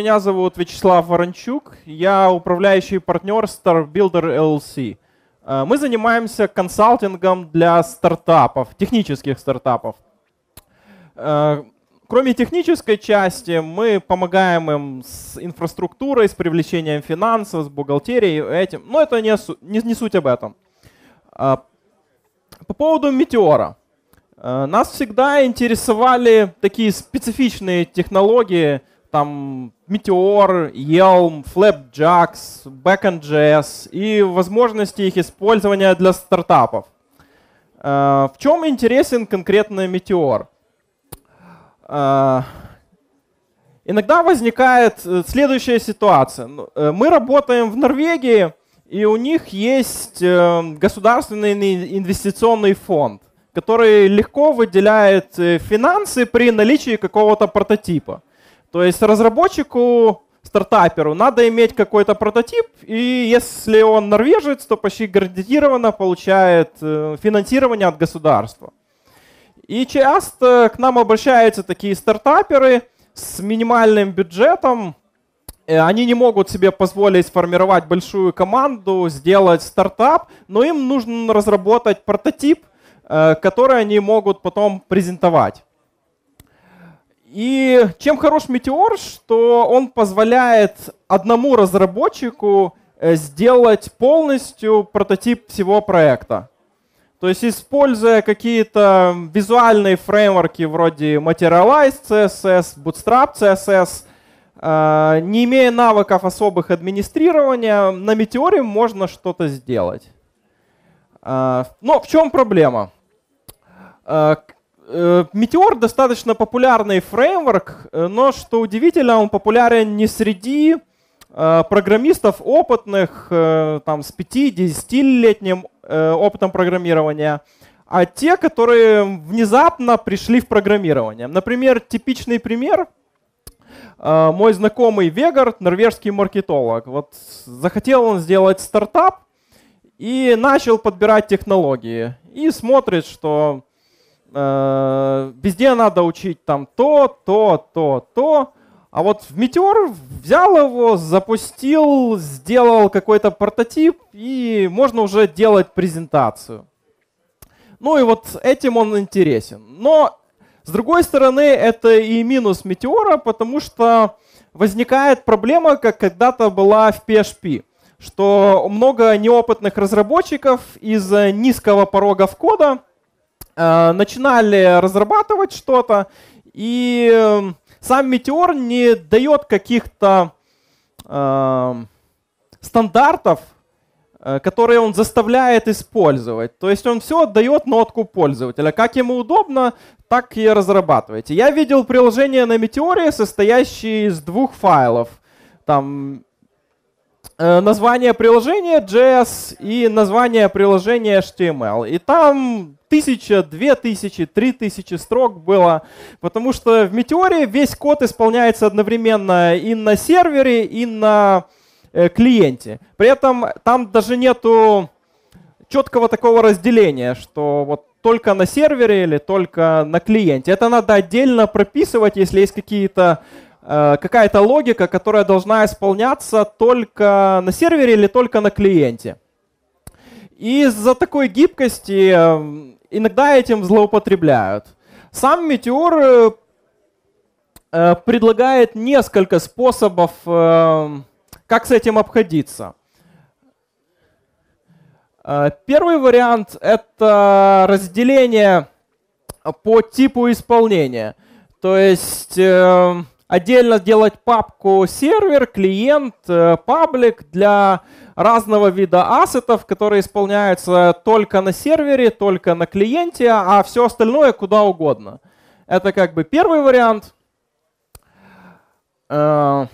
меня зовут Вячеслав Ворончук, я управляющий партнер Star Builder LLC. Э, мы занимаемся консалтингом для стартапов, технических стартапов. Э, кроме технической части, мы помогаем им с инфраструктурой, с привлечением финансов, с бухгалтерией, этим. Но это не, не, не суть об этом. Э, по поводу метеора. Нас всегда интересовали такие специфичные технологии, там Meteor, Yelm, Flapjacks, Backend.js и возможности их использования для стартапов. Э, в чем интересен конкретно Meteor? Э, иногда возникает э, следующая ситуация. Ну, мы работаем в Норвегии, и у них есть государственный инвестиционный фонд, который легко выделяет финансы при наличии какого-то прототипа. То есть разработчику, стартаперу надо иметь какой-то прототип, и если он норвежец, то почти гарантированно получает э, финансирование от государства. И часто к нам обращаются такие стартаперы с минимальным бюджетом. Э, они не могут себе позволить сформировать большую команду, сделать стартап, но им нужно разработать прототип, э, который они могут потом презентовать. И чем хорош Метеор, что он позволяет одному разработчику э, сделать полностью прототип всего проекта. То есть используя какие-то визуальные фреймворки вроде Materialize, CSS, Bootstrap, CSS, э, не имея навыков особых администрирования, на Метеоре можно что-то сделать. Э, но в чем проблема? Э, метеор достаточно популярный фреймворк, э, но что удивительно, он популярен не среди э, программистов опытных, там, с 5-10-летним опытом программирования, а те, которые внезапно пришли в программирование. Например, типичный пример — мой знакомый Вегард, норвежский маркетолог. Вот захотел он сделать стартап и начал подбирать технологии. И смотрит, что Э, везде надо учить там то, то, то, то. А вот в Метеор взял его, запустил, сделал какой-то прототип, и можно уже делать презентацию. Ну и вот этим он интересен. Но, с другой стороны, это и минус Метеора, потому что возникает проблема, как когда-то была в PHP, что много неопытных разработчиков из-за низкого порога в кода – Э, начинали разрабатывать что-то, и эм, сам Метеор не дает каких-то э, стандартов, э, которые он заставляет использовать. То есть он все отдает нотку пользователя. Как ему удобно, так и разрабатывайте. Я видел приложение на Метеоре, состоящее из двух файлов. Там Э, название приложения JS и название приложения HTML. И там тысяча, две тысячи, три тысячи строк было, потому что в Метеоре весь код исполняется одновременно и на сервере, и на э, клиенте. При этом там даже нету четкого такого разделения, что вот только на сервере или только на клиенте. Это надо отдельно прописывать, если есть какие-то Э, какая-то логика, которая должна исполняться только на сервере или только на клиенте. И из-за такой гибкости э, иногда этим злоупотребляют. Сам Метеор э, предлагает несколько способов, как с этим обходиться. Первый вариант — это разделение по типу исполнения. То есть отдельно делать папку сервер, клиент, э, паблик для разного вида ассетов, которые исполняются только на сервере, только на клиенте, а все остальное куда угодно. Это как бы первый вариант. Э,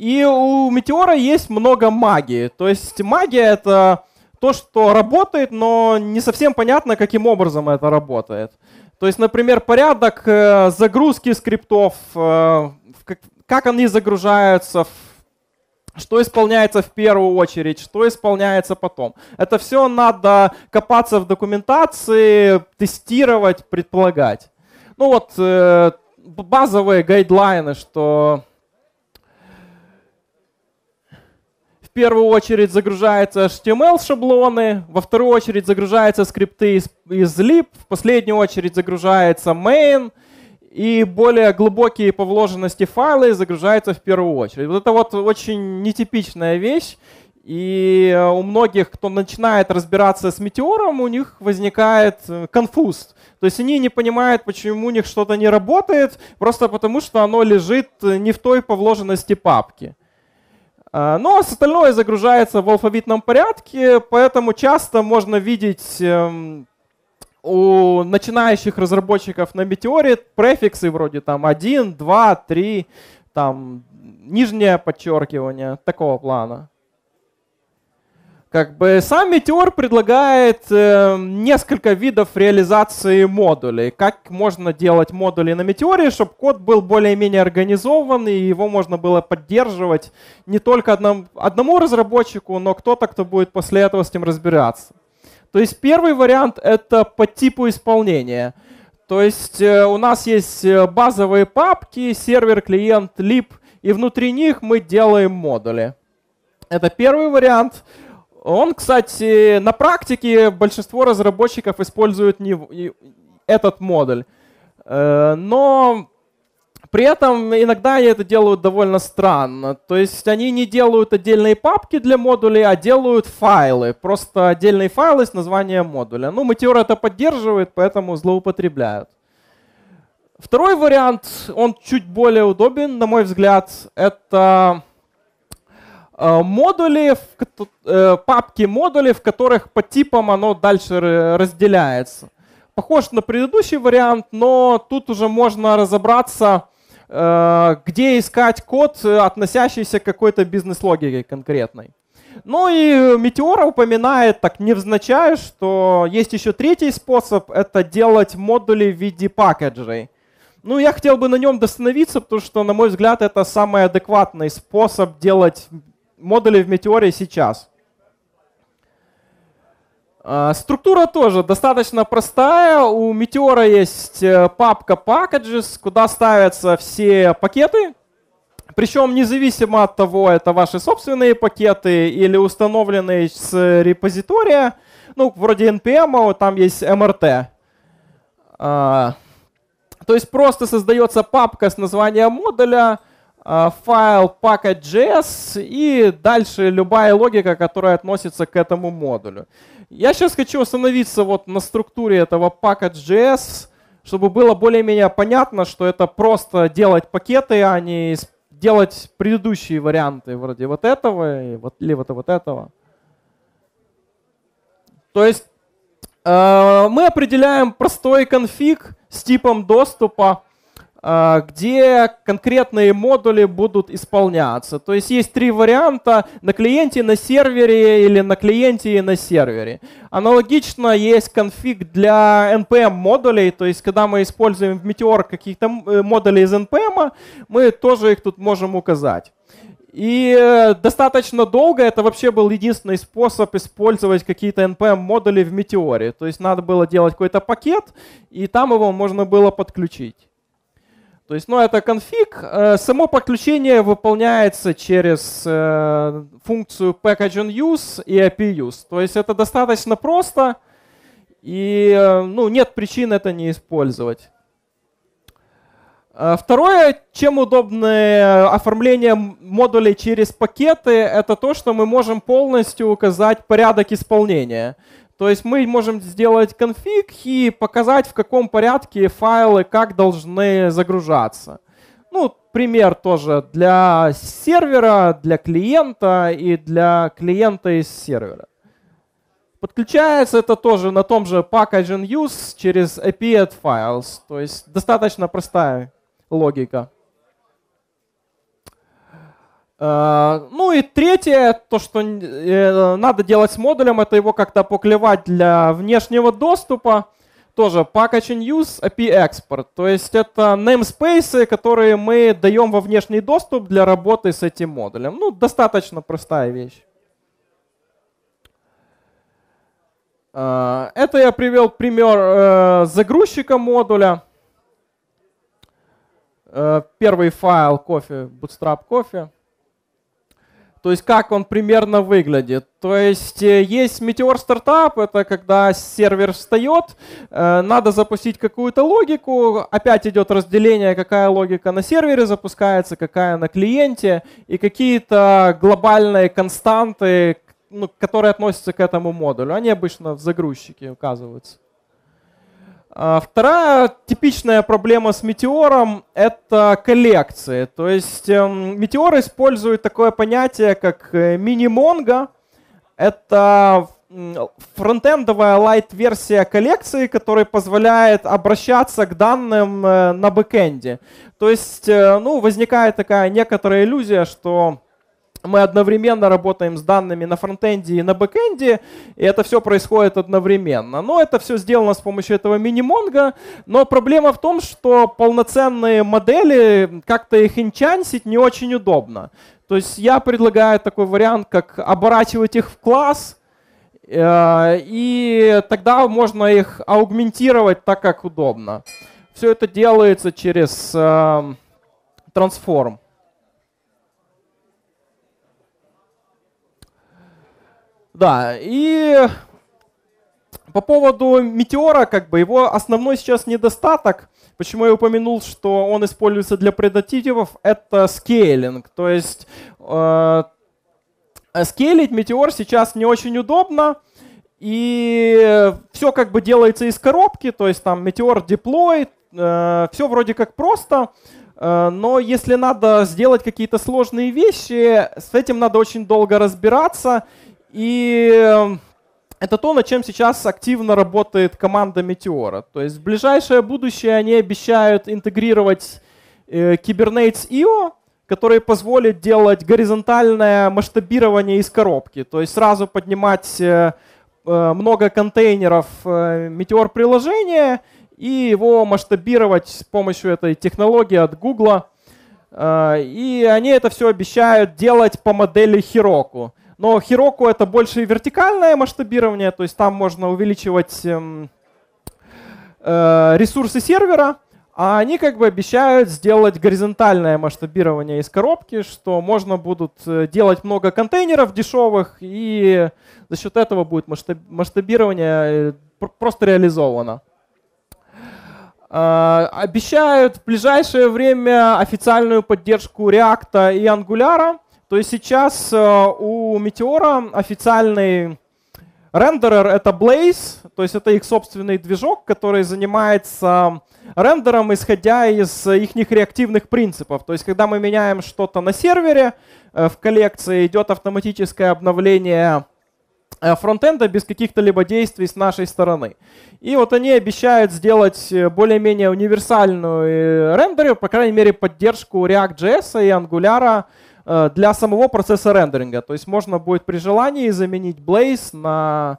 и у Метеора есть много магии. То есть магия — это то, что работает, но не совсем понятно, каким образом это работает. То есть, например, порядок э, загрузки скриптов, э, как они загружаются, что исполняется в первую очередь, что исполняется потом. Это все надо копаться в документации, тестировать, предполагать. Ну вот э, базовые гайдлайны, что первую очередь загружаются HTML-шаблоны, во вторую очередь загружаются скрипты из, из lib, в последнюю очередь загружается main, и более глубокие по вложенности файлы загружаются в первую очередь. Вот это вот очень нетипичная вещь, и э, у многих, кто начинает разбираться с метеором, у них возникает э, конфуз. То есть они не понимают, почему у них что-то не работает, просто потому что оно лежит э, не в той по вложенности папки. А, Но ну, а остальное загружается в алфавитном порядке, поэтому часто можно видеть эм, у начинающих разработчиков на метеоре префиксы вроде там 1, 2, 3, там нижнее подчеркивание такого плана. Как бы сам Meteor предлагает э, несколько видов реализации модулей. Как можно делать модули на Метеоре, чтобы код был более-менее организован, и его можно было поддерживать не только одном, одному разработчику, но кто-то, кто будет после этого с ним разбираться. То есть первый вариант — это по типу исполнения. То есть э, у нас есть э, базовые папки, сервер, клиент, lib и внутри них мы делаем модули. Это первый вариант — он, кстати, на практике большинство разработчиков используют не, этот модуль. Э, но при этом иногда они это делают довольно странно. То есть они не делают отдельные папки для модулей, а делают файлы. Просто отдельные файлы с названием модуля. Ну, Meteor это поддерживает, поэтому злоупотребляют. Второй вариант, он чуть более удобен, на мой взгляд, это Э, модули, э, папки модули в которых по типам оно дальше разделяется. Похож на предыдущий вариант, но тут уже можно разобраться, э, где искать код, относящийся к какой-то бизнес-логике конкретной. Ну и Метеора упоминает, так невзначай, что есть еще третий способ, это делать модули в виде пакеджей. Ну, я хотел бы на нем достановиться потому что, на мой взгляд, это самый адекватный способ делать модулей в Метеоре сейчас. А, структура тоже достаточно простая. У Метеора есть э, папка packages, куда ставятся все пакеты. Причем независимо от того, это ваши собственные пакеты или установленные с репозитория. Ну, вроде NPM, а там есть MRT. А, то есть просто создается папка с названием модуля, а, файл package.js и дальше любая логика, которая относится к этому модулю. Я сейчас хочу остановиться вот на структуре этого package.js, чтобы было более-менее понятно, что это просто делать пакеты, а не делать предыдущие варианты вроде вот этого и вот, или вот, вот этого. То есть э, мы определяем простой конфиг с типом доступа, а, где конкретные модули будут исполняться. То есть есть три варианта на клиенте, на сервере или на клиенте и на сервере. Аналогично есть конфиг для NPM модулей, то есть когда мы используем в Meteor каких-то э, модулей из NPM, мы тоже их тут можем указать. И э, достаточно долго это вообще был единственный способ использовать какие-то NPM-модули в Метеоре. То есть надо было делать какой-то пакет, и там его можно было подключить. То есть, ну, это конфиг. Э, само подключение выполняется через э, функцию package on use и API use. То есть, это достаточно просто, и э, ну, нет причин это не использовать. Второе, чем удобное оформление модулей через пакеты, это то, что мы можем полностью указать порядок исполнения. То есть мы можем сделать конфиг и показать, в каком порядке файлы как должны загружаться. Ну, пример тоже для сервера, для клиента и для клиента из сервера. Подключается это тоже на том же package and use через apiet files. То есть достаточно простая логика. Э, ну и третье, то, что э, надо делать с модулем, это его как-то поклевать для внешнего доступа. Тоже packaging use API export. То есть это namespace, которые мы даем во внешний доступ для работы с этим модулем. Ну, достаточно простая вещь. Э, это я привел пример загрузчика модуля. Первый файл кофе, bootstrap кофе. То есть как он примерно выглядит. То есть э, есть метеор стартап, это когда сервер встает, э, надо запустить какую-то логику, опять идет разделение, какая логика на сервере запускается, какая на клиенте, и какие-то глобальные константы, ну, которые относятся к этому модулю. Они обычно в загрузчике указываются. А вторая типичная проблема с метеором — это коллекции. То есть эм, метеоры использует такое понятие, как э, мини-монго. Это фронтендовая лайт-версия коллекции, которая позволяет обращаться к данным э, на бэкенде. То есть э, ну, возникает такая некоторая иллюзия, что мы одновременно работаем с данными на фронтенде и на бэкенде, и это все происходит одновременно. Но это все сделано с помощью этого минимонга, но проблема в том, что полноценные модели, как-то их инчансить не очень удобно. То есть я предлагаю такой вариант, как оборачивать их в класс, э, и тогда можно их аугментировать так, как удобно. Все это делается через э, трансформ. Да, и по поводу Метеора, как бы его основной сейчас недостаток, почему я упомянул, что он используется для предативов, это скейлинг. То есть э, скейлить Метеор сейчас не очень удобно. И все как бы делается из коробки, то есть там Метеор Deploy, э, все вроде как просто, э, но если надо сделать какие-то сложные вещи, с этим надо очень долго разбираться, и эм, это то, над чем сейчас активно работает команда Метеора. То есть в ближайшее будущее они обещают интегрировать э, Kubernetes IO, который позволит делать горизонтальное масштабирование из коробки. То есть сразу поднимать э, э, много контейнеров Meteor приложения и его масштабировать с помощью этой технологии от Google. И они это все обещают делать по модели Heroku. Но Хироку это больше вертикальное масштабирование, то есть там можно увеличивать эм, э, ресурсы сервера, а они как бы обещают сделать горизонтальное масштабирование из коробки, что можно будут э, делать много контейнеров дешевых, и за счет этого будет масштабирование э, просто реализовано. А, обещают в ближайшее время официальную поддержку React и Angular. То есть сейчас э, у Метеора официальный рендерер — это Blaze, то есть это их собственный движок, который занимается рендером, исходя из их реактивных принципов. То есть когда мы меняем что-то на сервере, э, в коллекции идет автоматическое обновление э, фронтенда без каких-то либо действий с нашей стороны. И вот они обещают сделать более-менее универсальную рендеры, по крайней мере, поддержку React.js и Angular Э, для самого процесса рендеринга. То есть можно будет при желании заменить Blaze на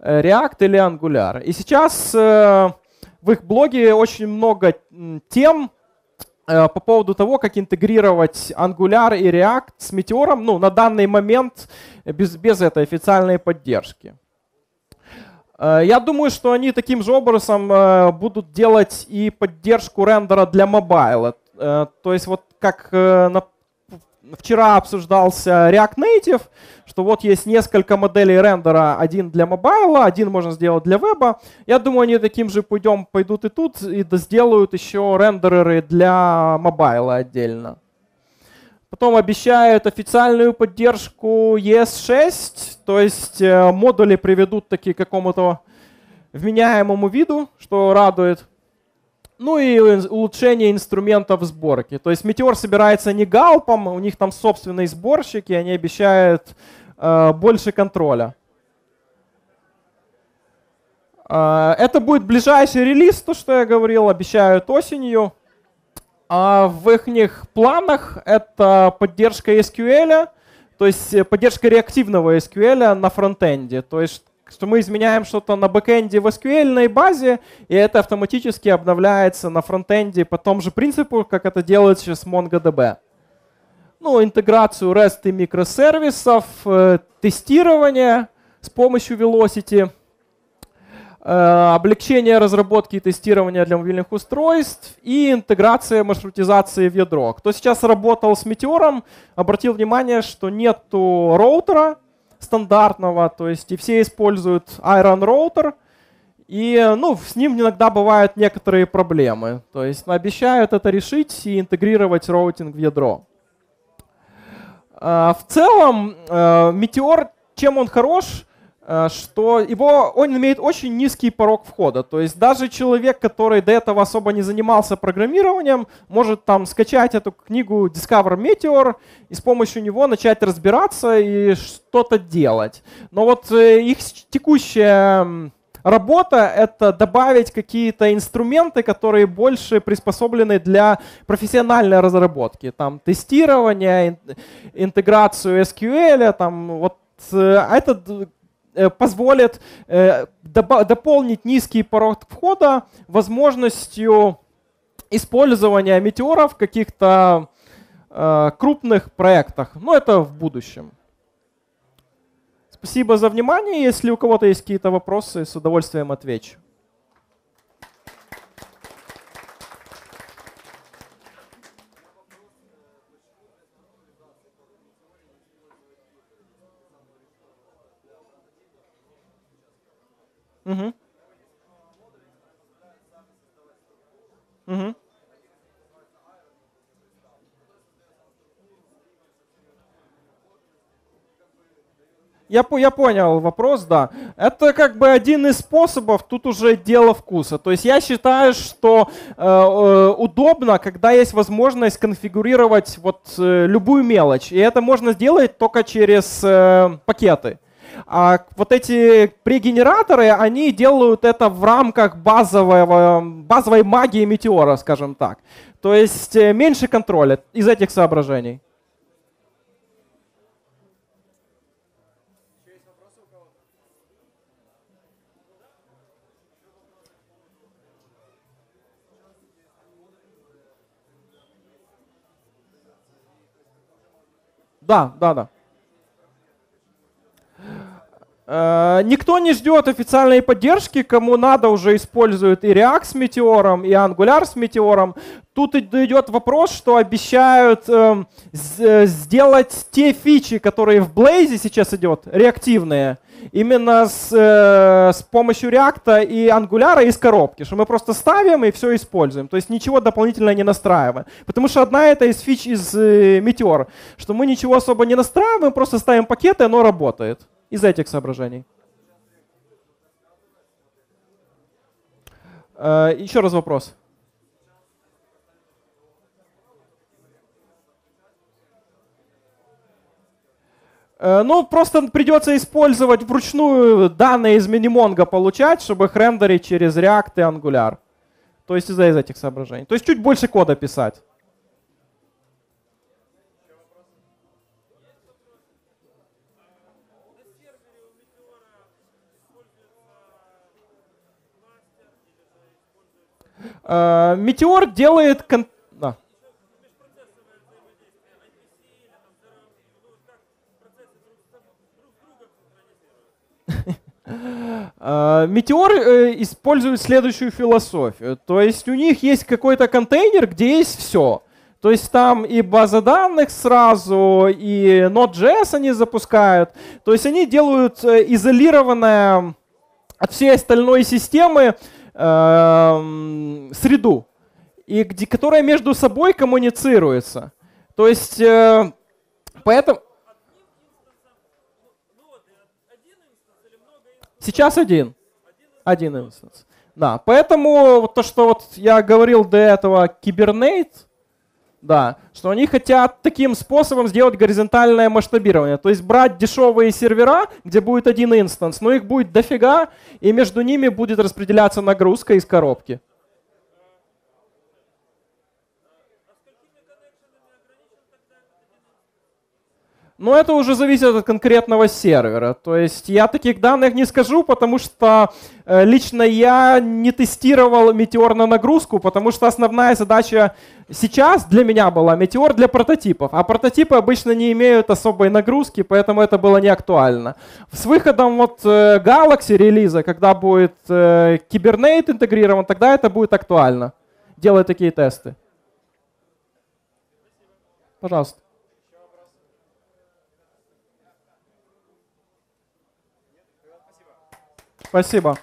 э, React или Angular. И сейчас э, в их блоге очень много тем по поводу того, как интегрировать Angular и React с Meteor, ну, на данный момент без, без этой официальной поддержки. Я думаю, что они таким же образом будут делать и поддержку рендера для мобайла. То есть вот как вчера обсуждался React Native, что вот есть несколько моделей рендера, один для мобайла, один можно сделать для веба. Я думаю, они таким же путем пойдут и тут, и сделают еще рендереры для мобайла отдельно. Потом обещают официальную поддержку ES6, то есть э, модули приведут таки к какому-то вменяемому виду, что радует. Ну и улучшение инструментов сборки. То есть Метеор собирается не галпом, а у них там собственные сборщики, они обещают э, больше контроля. Э, это будет ближайший релиз, то, что я говорил, обещают осенью. А в их планах это поддержка SQL, то есть э, поддержка реактивного SQL на фронтенде. То есть что мы изменяем что-то на бэкэнде в SQL базе, и это автоматически обновляется на фронтенде по тому же принципу, как это делается сейчас MongoDB. Ну, интеграцию REST и микросервисов, э, тестирование с помощью Velocity, э, облегчение разработки и тестирования для мобильных устройств и интеграция маршрутизации в ядро. Кто сейчас работал с Метеором, обратил внимание, что нету роутера, стандартного, то есть и все используют Iron Router, и ну, с ним иногда бывают некоторые проблемы. То есть обещают это решить и интегрировать роутинг в ядро. А, в целом, Meteor, э, чем он хорош? Э, что его, он имеет очень низкий порог входа. То есть даже человек, который до этого особо не занимался программированием, может там скачать эту книгу Discover Meteor и с помощью него начать разбираться и что-то делать. Но вот э, их текущая работа — это добавить какие-то инструменты, которые больше приспособлены для профессиональной разработки. Там тестирование, интеграцию SQL, там вот э, а это Э, позволит э, дополнить низкий порог входа возможностью использования метеора в каких-то э, крупных проектах. Но это в будущем. Спасибо за внимание. Если у кого-то есть какие-то вопросы, с удовольствием отвечу. Я, я понял вопрос, да. Это как бы один из способов, тут уже дело вкуса. То есть я считаю, что э, э, удобно, когда есть возможность конфигурировать вот э, любую мелочь. И это можно сделать только через э, пакеты. А вот эти прегенераторы, они делают это в рамках базового, базовой магии метеора, скажем так. То есть э, меньше контроля из этих соображений. Dá, dá, dá. Э, никто не ждет официальной поддержки, кому надо уже используют и React с метеором, и Angular с метеором. Тут идет вопрос, что обещают э, сделать те фичи, которые в Blaze сейчас идет, реактивные, именно с, э, с помощью React и Angular из коробки, что мы просто ставим и все используем, то есть ничего дополнительно не настраиваем. Потому что одна это из фич из э, Meteor, что мы ничего особо не настраиваем, просто ставим пакеты, оно работает из этих соображений. Э, еще раз вопрос. Э, ну, просто придется использовать вручную данные из минимонга получать, чтобы их рендерить через React и Angular. То есть из-за этих соображений. То есть чуть больше кода писать. Э, метеор делает... Кон... Да. Э, метеор э, использует следующую философию. То есть у них есть какой-то контейнер, где есть все. То есть там и база данных сразу, и Node.js они запускают. То есть они делают изолированное от всей остальной системы Эм, среду, и где, которая между собой коммуницируется. То есть э, поэтому... Сейчас один. Один инстанс. Да, поэтому то, что вот я говорил до этого, кибернейт, да, что они хотят таким способом сделать горизонтальное масштабирование. То есть брать дешевые сервера, где будет один инстанс, но их будет дофига, и между ними будет распределяться нагрузка из коробки. Но это уже зависит от конкретного сервера. То есть я таких данных не скажу, потому что э, лично я не тестировал метеор на нагрузку, потому что основная задача сейчас для меня была метеор для прототипов. А прототипы обычно не имеют особой нагрузки, поэтому это было не актуально. С выходом вот э, Galaxy релиза, когда будет Kubernetes э, интегрирован, тогда это будет актуально. Делаю такие тесты. Пожалуйста. Спасибо.